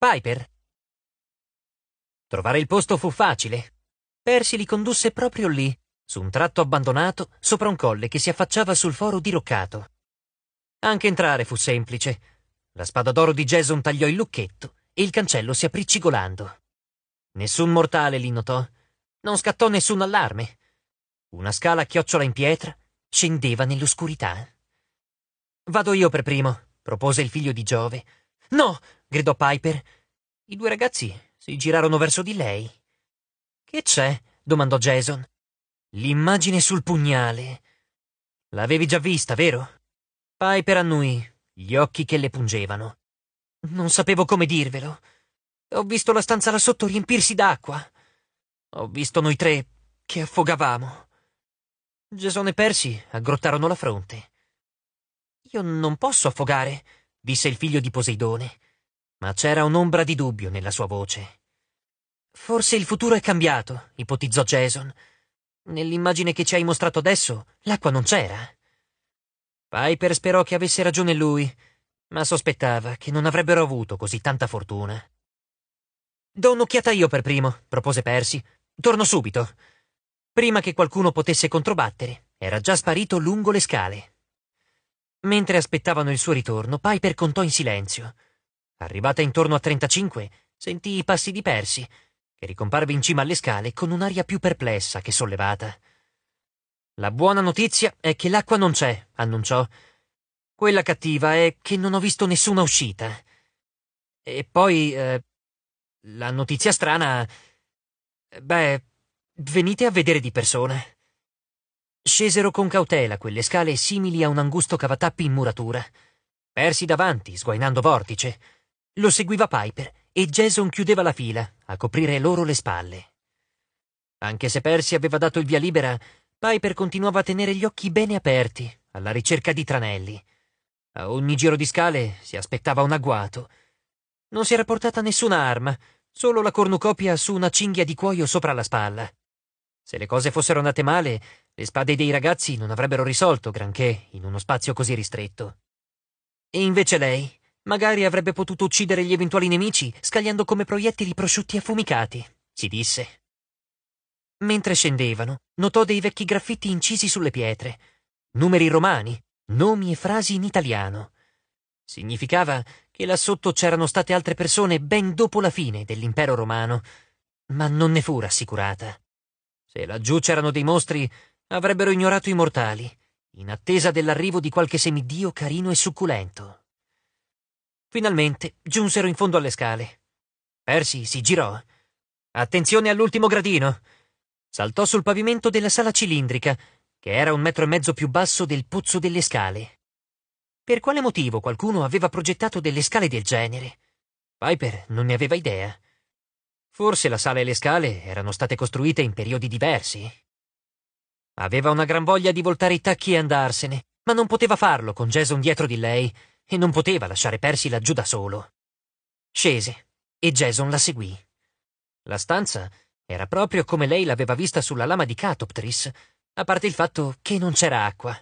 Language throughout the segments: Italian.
Piper? Trovare il posto fu facile. Percy li condusse proprio lì, su un tratto abbandonato, sopra un colle che si affacciava sul foro diroccato. Anche entrare fu semplice. La spada d'oro di Jason tagliò il lucchetto e il cancello si aprì cigolando. Nessun mortale li notò. Non scattò nessun allarme. Una scala a chiocciola in pietra scendeva nell'oscurità. Vado io per primo, propose il figlio di Giove, No! gridò Piper. I due ragazzi si girarono verso di lei. Che c'è? domandò Jason. L'immagine sul pugnale. L'avevi già vista, vero? Piper annui, gli occhi che le pungevano. Non sapevo come dirvelo. Ho visto la stanza là sotto riempirsi d'acqua. Ho visto noi tre che affogavamo. Jason e Percy aggrottarono la fronte. Io non posso affogare, disse il figlio di Poseidone, ma c'era un'ombra di dubbio nella sua voce. Forse il futuro è cambiato, ipotizzò Jason. Nell'immagine che ci hai mostrato adesso, l'acqua non c'era. Piper sperò che avesse ragione lui, ma sospettava che non avrebbero avuto così tanta fortuna. Do un'occhiata io per primo, propose Percy. Torno subito. Prima che qualcuno potesse controbattere, era già sparito lungo le scale. Mentre aspettavano il suo ritorno, Piper contò in silenzio. Arrivata intorno a 35, sentì i passi di dispersi, che ricomparve in cima alle scale con un'aria più perplessa che sollevata. La buona notizia è che l'acqua non c'è, annunciò. Quella cattiva è che non ho visto nessuna uscita. E poi. Eh, la notizia strana. Beh, venite a vedere di persona. Scesero con cautela quelle scale simili a un angusto cavatappi in muratura. Persi davanti, sguainando vortice. Lo seguiva Piper e Jason chiudeva la fila, a coprire loro le spalle. Anche se Percy aveva dato il via libera, Piper continuava a tenere gli occhi bene aperti, alla ricerca di tranelli. A ogni giro di scale si aspettava un agguato. Non si era portata nessuna arma, solo la cornucopia su una cinghia di cuoio sopra la spalla. Se le cose fossero andate male, le spade dei ragazzi non avrebbero risolto granché in uno spazio così ristretto. E invece lei, magari avrebbe potuto uccidere gli eventuali nemici scagliando come proiettili prosciutti affumicati, si disse. Mentre scendevano, notò dei vecchi graffiti incisi sulle pietre, numeri romani, nomi e frasi in italiano. Significava che là sotto c'erano state altre persone ben dopo la fine dell'impero romano, ma non ne fu rassicurata. Se laggiù c'erano dei mostri, avrebbero ignorato i mortali, in attesa dell'arrivo di qualche semidio carino e succulento. Finalmente giunsero in fondo alle scale. Percy si girò. Attenzione all'ultimo gradino! Saltò sul pavimento della sala cilindrica, che era un metro e mezzo più basso del pozzo delle scale. Per quale motivo qualcuno aveva progettato delle scale del genere? Piper non ne aveva idea. Forse la sala e le scale erano state costruite in periodi diversi. Aveva una gran voglia di voltare i tacchi e andarsene, ma non poteva farlo con Jason dietro di lei e non poteva lasciare Percy laggiù da solo. Scese e Jason la seguì. La stanza era proprio come lei l'aveva vista sulla lama di Catoptris, a parte il fatto che non c'era acqua.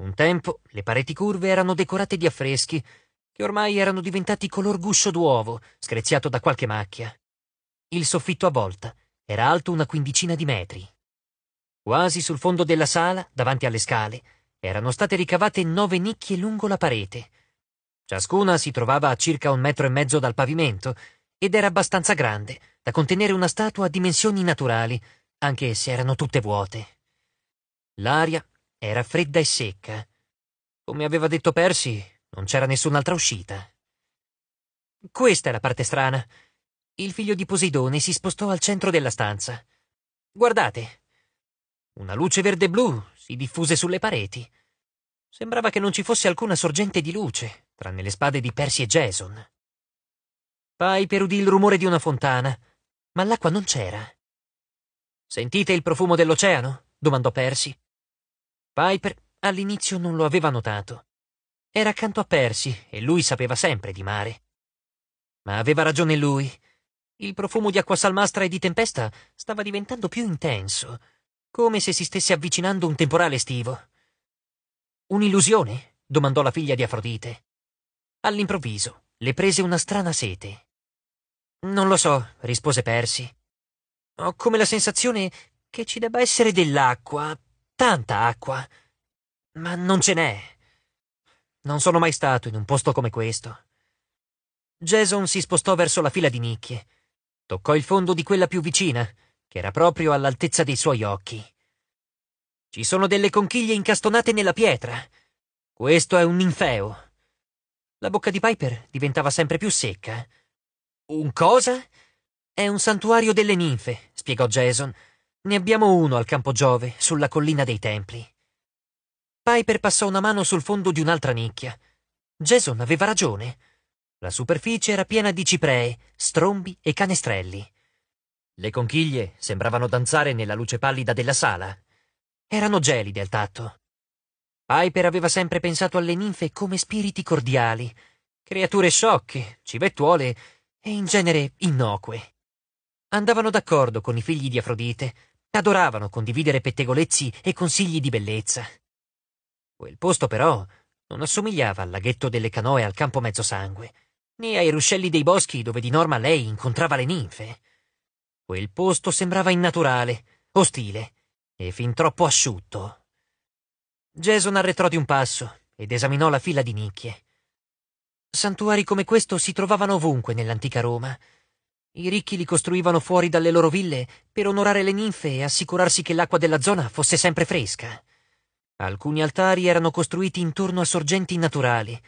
Un tempo le pareti curve erano decorate di affreschi, che ormai erano diventati color guscio d'uovo, screziato da qualche macchia. Il soffitto a volta era alto una quindicina di metri Quasi sul fondo della sala, davanti alle scale, erano state ricavate nove nicchie lungo la parete. Ciascuna si trovava a circa un metro e mezzo dal pavimento ed era abbastanza grande da contenere una statua a dimensioni naturali, anche se erano tutte vuote. L'aria era fredda e secca. Come aveva detto Percy, non c'era nessun'altra uscita. Questa è la parte strana. Il figlio di Poseidone si spostò al centro della stanza. Guardate, una luce verde-blu si diffuse sulle pareti. Sembrava che non ci fosse alcuna sorgente di luce, tranne le spade di Percy e Jason. Piper udì il rumore di una fontana, ma l'acqua non c'era. Sentite il profumo dell'oceano? domandò Percy. Piper all'inizio non lo aveva notato. Era accanto a Percy e lui sapeva sempre di mare. Ma aveva ragione lui. Il profumo di acqua salmastra e di tempesta stava diventando più intenso come se si stesse avvicinando un temporale estivo. Un'illusione? domandò la figlia di Afrodite. All'improvviso le prese una strana sete. Non lo so, rispose Persi. Ho come la sensazione che ci debba essere dell'acqua, tanta acqua. Ma non ce n'è. Non sono mai stato in un posto come questo. Jason si spostò verso la fila di nicchie. Toccò il fondo di quella più vicina che era proprio all'altezza dei suoi occhi. Ci sono delle conchiglie incastonate nella pietra. Questo è un ninfeo. La bocca di Piper diventava sempre più secca. Un cosa? È un santuario delle ninfe, spiegò Jason. Ne abbiamo uno al campo Giove, sulla collina dei templi. Piper passò una mano sul fondo di un'altra nicchia. Jason aveva ragione. La superficie era piena di cipree, strombi e canestrelli. Le conchiglie sembravano danzare nella luce pallida della sala. Erano gelide al tatto. Piper aveva sempre pensato alle ninfe come spiriti cordiali, creature sciocche, civettuole e in genere innocue. Andavano d'accordo con i figli di Afrodite, adoravano condividere pettegolezzi e consigli di bellezza. Quel posto però non assomigliava al laghetto delle canoe al campo mezzosangue, né ai ruscelli dei boschi dove di norma lei incontrava le ninfe. Quel posto sembrava innaturale, ostile e fin troppo asciutto. Jason arretrò di un passo ed esaminò la fila di nicchie. Santuari come questo si trovavano ovunque nell'antica Roma. I ricchi li costruivano fuori dalle loro ville per onorare le ninfe e assicurarsi che l'acqua della zona fosse sempre fresca. Alcuni altari erano costruiti intorno a sorgenti naturali,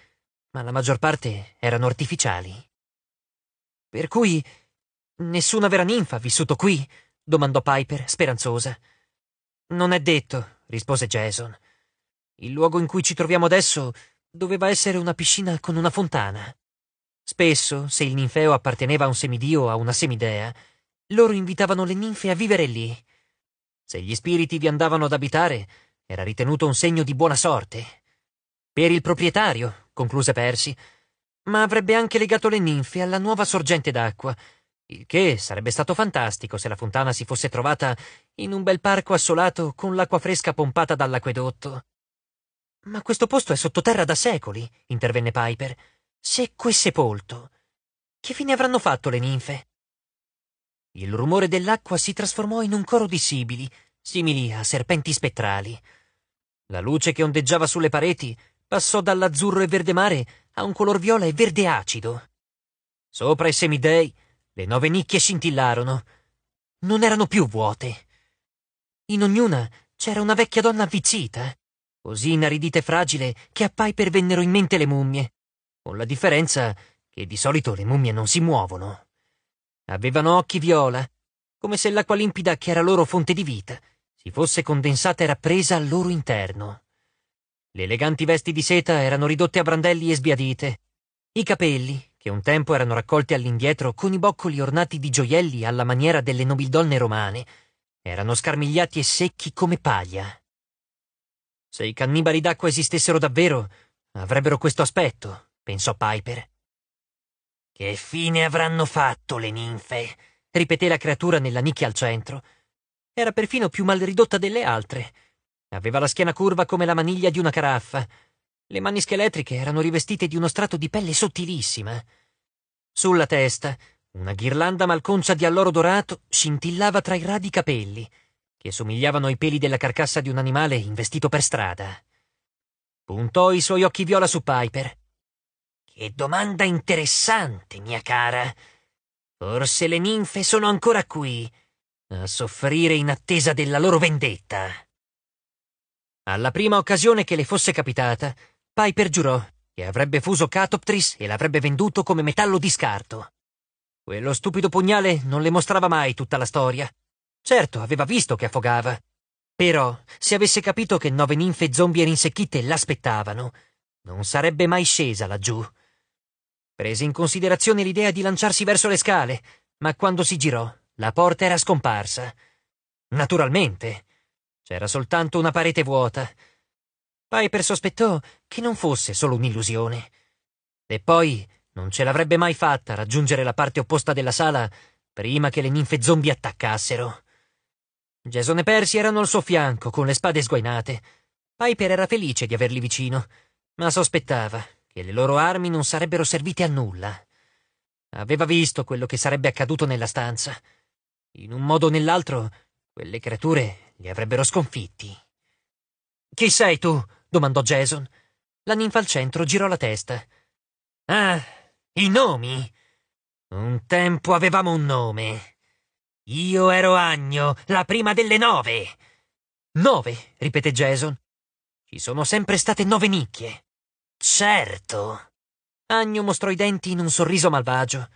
ma la maggior parte erano artificiali. Per cui Nessuna vera ninfa ha vissuto qui? domandò Piper, speranzosa. Non è detto, rispose Jason. Il luogo in cui ci troviamo adesso doveva essere una piscina con una fontana. Spesso, se il ninfeo apparteneva a un semidio o a una semidea, loro invitavano le ninfe a vivere lì. Se gli spiriti vi andavano ad abitare, era ritenuto un segno di buona sorte. Per il proprietario, concluse Percy, ma avrebbe anche legato le ninfe alla nuova sorgente d'acqua il che sarebbe stato fantastico se la fontana si fosse trovata in un bel parco assolato con l'acqua fresca pompata dall'acquedotto. Ma questo posto è sottoterra da secoli, intervenne Piper. Secco e sepolto. Che fine avranno fatto le ninfe? Il rumore dell'acqua si trasformò in un coro di sibili, simili a serpenti spettrali. La luce che ondeggiava sulle pareti passò dall'azzurro e verde mare a un color viola e verde acido. Sopra i semidei le nove nicchie scintillarono. Non erano più vuote. In ognuna c'era una vecchia donna avvizzita, così inaridita e fragile che a Piper vennero in mente le mummie, con la differenza che di solito le mummie non si muovono. Avevano occhi viola, come se l'acqua limpida che era loro fonte di vita si fosse condensata e rappresa al loro interno. Le eleganti vesti di seta erano ridotte a brandelli e sbiadite. I capelli, che un tempo erano raccolti all'indietro con i boccoli ornati di gioielli alla maniera delle nobildonne romane, erano scarmigliati e secchi come paglia. Se i cannibali d'acqua esistessero davvero, avrebbero questo aspetto, pensò Piper. Che fine avranno fatto le ninfe? ripeté la creatura nella nicchia al centro. Era perfino più mal ridotta delle altre. Aveva la schiena curva come la maniglia di una caraffa. Le mani scheletriche erano rivestite di uno strato di pelle sottilissima. Sulla testa, una ghirlanda malconcia di alloro dorato scintillava tra i radi capelli, che somigliavano ai peli della carcassa di un animale investito per strada. Puntò i suoi occhi viola su Piper. Che domanda interessante, mia cara. Forse le ninfe sono ancora qui, a soffrire in attesa della loro vendetta. Alla prima occasione che le fosse capitata, Piper giurò che avrebbe fuso Catoptris e l'avrebbe venduto come metallo di scarto. Quello stupido pugnale non le mostrava mai tutta la storia. Certo, aveva visto che affogava. Però, se avesse capito che nove ninfe zombie rinsecchite l'aspettavano, non sarebbe mai scesa laggiù. Prese in considerazione l'idea di lanciarsi verso le scale, ma quando si girò, la porta era scomparsa. Naturalmente. C'era soltanto una parete vuota Piper sospettò che non fosse solo un'illusione. E poi non ce l'avrebbe mai fatta raggiungere la parte opposta della sala prima che le ninfe zombie attaccassero. Jason e Percy erano al suo fianco, con le spade sguainate. Piper era felice di averli vicino, ma sospettava che le loro armi non sarebbero servite a nulla. Aveva visto quello che sarebbe accaduto nella stanza. In un modo o nell'altro, quelle creature li avrebbero sconfitti. Chi sei tu? domandò Jason. La ninfa al centro girò la testa. Ah, i nomi. Un tempo avevamo un nome. Io ero Agno, la prima delle nove. Nove, ripeté Jason. Ci sono sempre state nove nicchie. Certo. Agno mostrò i denti in un sorriso malvagio.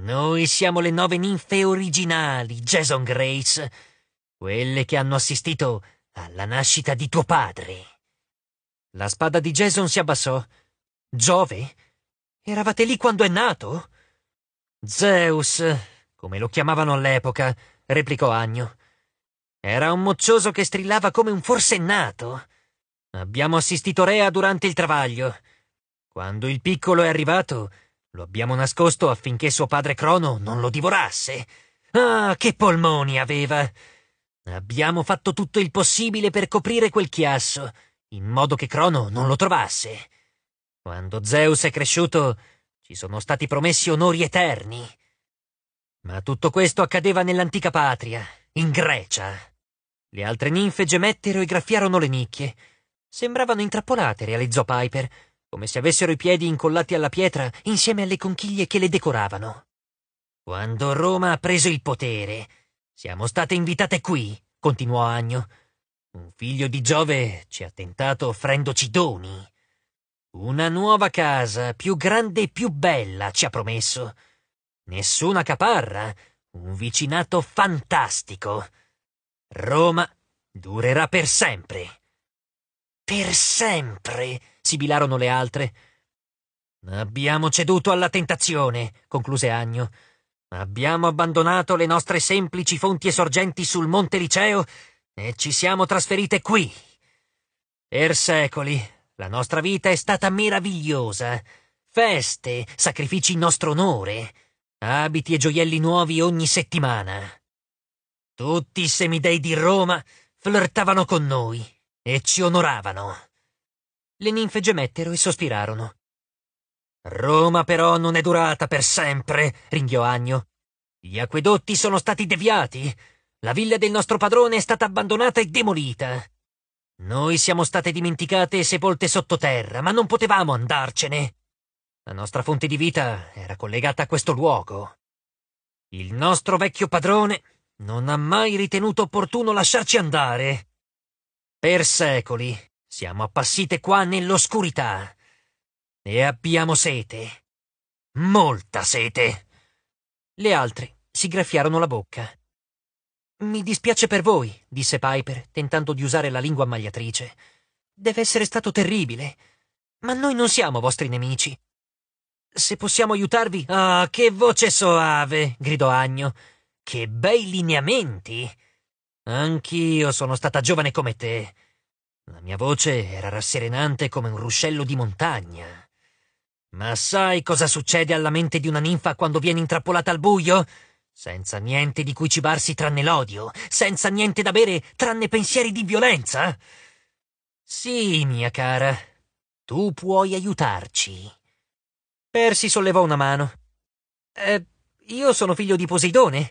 Noi siamo le nove ninfe originali, Jason Grace, quelle che hanno assistito alla nascita di tuo padre. La spada di Jason si abbassò. Giove? Eravate lì quando è nato? Zeus, come lo chiamavano all'epoca, replicò Agno. Era un moccioso che strillava come un forsennato. Abbiamo assistito Rea durante il travaglio. Quando il piccolo è arrivato, lo abbiamo nascosto affinché suo padre Crono non lo divorasse. Ah, che polmoni aveva! Abbiamo fatto tutto il possibile per coprire quel chiasso in modo che Crono non lo trovasse. Quando Zeus è cresciuto, ci sono stati promessi onori eterni. Ma tutto questo accadeva nell'antica patria, in Grecia. Le altre ninfe gemettero e graffiarono le nicchie. Sembravano intrappolate, realizzò Piper, come se avessero i piedi incollati alla pietra insieme alle conchiglie che le decoravano. Quando Roma ha preso il potere, siamo state invitate qui, continuò Agno, un figlio di Giove ci ha tentato offrendoci doni. Una nuova casa, più grande e più bella, ci ha promesso. Nessuna caparra, un vicinato fantastico. Roma durerà per sempre. Per sempre, sibilarono le altre. Abbiamo ceduto alla tentazione, concluse Agno. Abbiamo abbandonato le nostre semplici fonti e sorgenti sul Monte Liceo e ci siamo trasferite qui. Per secoli la nostra vita è stata meravigliosa. Feste, sacrifici in nostro onore, abiti e gioielli nuovi ogni settimana. Tutti i semidei di Roma flirtavano con noi e ci onoravano. Le ninfe gemettero e sospirarono. Roma però non è durata per sempre, ringhiò Agno. Gli acquedotti sono stati deviati, la villa del nostro padrone è stata abbandonata e demolita. Noi siamo state dimenticate e sepolte sottoterra, ma non potevamo andarcene. La nostra fonte di vita era collegata a questo luogo. Il nostro vecchio padrone non ha mai ritenuto opportuno lasciarci andare. Per secoli siamo appassite qua nell'oscurità e abbiamo sete. Molta sete. Le altre si graffiarono la bocca. Mi dispiace per voi, disse Piper, tentando di usare la lingua ammagliatrice. Deve essere stato terribile. Ma noi non siamo vostri nemici. Se possiamo aiutarvi. Ah, oh, che voce soave! gridò Agno. Che bei lineamenti! Anch'io sono stata giovane come te. La mia voce era rasserenante come un ruscello di montagna. Ma sai cosa succede alla mente di una ninfa quando viene intrappolata al buio? Senza niente di cui cibarsi tranne l'odio, senza niente da bere tranne pensieri di violenza? Sì, mia cara, tu puoi aiutarci. Persi sollevò una mano. Eh, io sono figlio di Poseidone.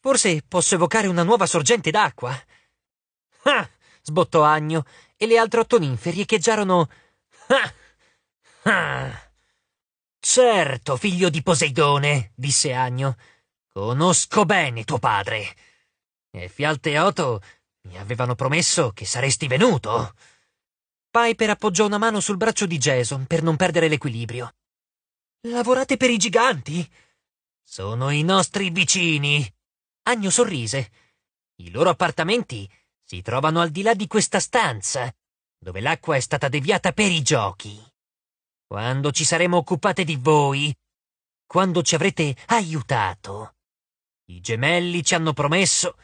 Forse posso evocare una nuova sorgente d'acqua. Ah! sbottò Agno, e le altre otto ninfe riecheggiarono. Ah! Ah! Certo, figlio di Poseidone, disse Agno. Conosco bene tuo padre. E Fialte e Otto mi avevano promesso che saresti venuto. Piper appoggiò una mano sul braccio di Jason per non perdere l'equilibrio. Lavorate per i giganti? Sono i nostri vicini. Agno sorrise. I loro appartamenti si trovano al di là di questa stanza, dove l'acqua è stata deviata per i giochi. Quando ci saremo occupate di voi, quando ci avrete aiutato, i gemelli ci hanno promesso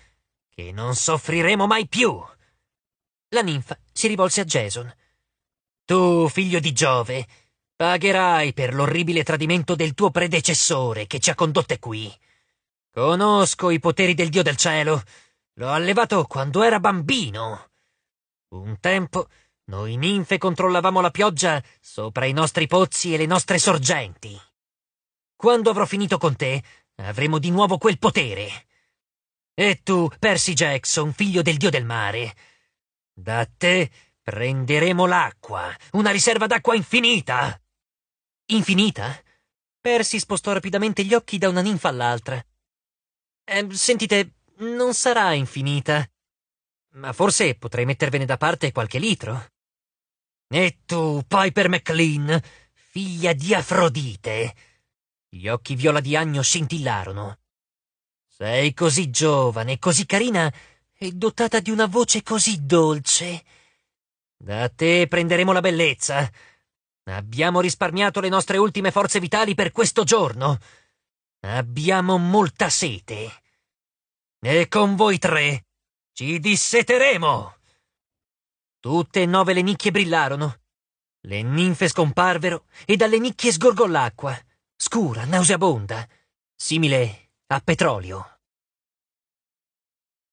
che non soffriremo mai più. La ninfa si rivolse a Jason. Tu, figlio di Giove, pagherai per l'orribile tradimento del tuo predecessore che ci ha condotte qui. Conosco i poteri del Dio del cielo. L'ho allevato quando era bambino. Un tempo noi ninfe controllavamo la pioggia sopra i nostri pozzi e le nostre sorgenti. Quando avrò finito con te, Avremo di nuovo quel potere. E tu, Percy Jackson, figlio del dio del mare, da te prenderemo l'acqua, una riserva d'acqua infinita. Infinita? Percy spostò rapidamente gli occhi da una ninfa all'altra. Eh, sentite, non sarà infinita. Ma forse potrei mettervene da parte qualche litro. E tu, Piper McLean, figlia di Afrodite, gli occhi viola di agno scintillarono. Sei così giovane, così carina e dotata di una voce così dolce. Da te prenderemo la bellezza. Abbiamo risparmiato le nostre ultime forze vitali per questo giorno. Abbiamo molta sete. E con voi tre ci disseteremo. Tutte e nove le nicchie brillarono. Le ninfe scomparvero e dalle nicchie sgorgò l'acqua scura, nauseabonda, simile a petrolio.